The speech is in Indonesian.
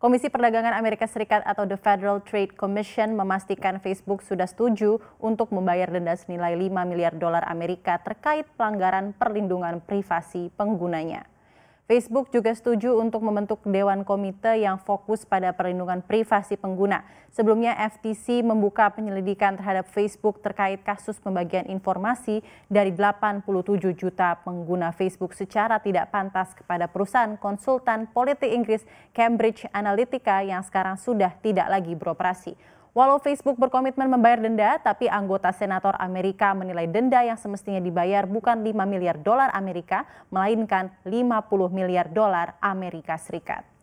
Komisi Perdagangan Amerika Serikat atau The Federal Trade Commission memastikan Facebook sudah setuju untuk membayar denda senilai 5 miliar dolar Amerika terkait pelanggaran perlindungan privasi penggunanya. Facebook juga setuju untuk membentuk dewan komite yang fokus pada perlindungan privasi pengguna. Sebelumnya FTC membuka penyelidikan terhadap Facebook terkait kasus pembagian informasi dari 87 juta pengguna Facebook secara tidak pantas kepada perusahaan konsultan politik Inggris Cambridge Analytica yang sekarang sudah tidak lagi beroperasi. Walau Facebook berkomitmen membayar denda, tapi anggota senator Amerika menilai denda yang semestinya dibayar bukan 5 miliar dolar Amerika, melainkan 50 miliar dolar Amerika Serikat.